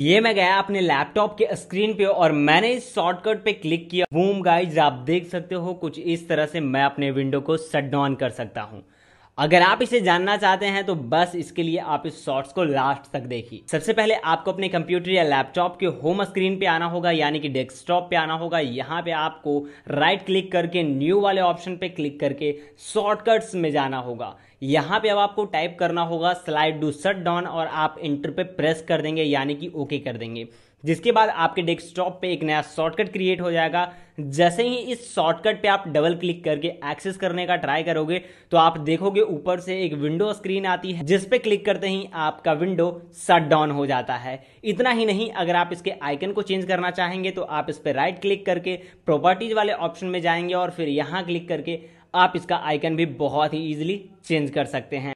ये मैं गया अपने लैपटॉप के स्क्रीन पे और मैंने इस शॉर्टकट पे क्लिक किया बूम गाइज आप देख सकते हो कुछ इस तरह से मैं अपने विंडो को शट डाउन कर सकता हूँ अगर आप इसे जानना चाहते हैं तो बस इसके लिए आप इस शॉर्ट्स को लास्ट तक देखिए सबसे पहले आपको अपने कंप्यूटर या लैपटॉप के होम स्क्रीन पे आना होगा यानी कि डेस्कटॉप पे आना होगा यहाँ पे आपको राइट क्लिक करके न्यू वाले ऑप्शन पे क्लिक करके शॉर्टकट्स में जाना होगा यहाँ पे अब आपको टाइप करना होगा स्लाइड डू शट डाउन और आप इंटर पे प्रेस कर देंगे यानी कि ओके कर देंगे जिसके बाद आपके डेस्कटॉप पे एक नया शॉर्टकट क्रिएट हो जाएगा जैसे ही इस शॉर्टकट पे आप डबल क्लिक करके एक्सेस करने का ट्राई करोगे तो आप देखोगे ऊपर से एक विंडो स्क्रीन आती है जिसपे क्लिक करते ही आपका विंडो शट डाउन हो जाता है इतना ही नहीं अगर आप इसके आइकन को चेंज करना चाहेंगे तो आप इस पर राइट क्लिक करके प्रॉपर्टीज वाले ऑप्शन में जाएंगे और फिर यहाँ क्लिक करके आप इसका आइकन भी बहुत ही ईजिली चेंज कर सकते हैं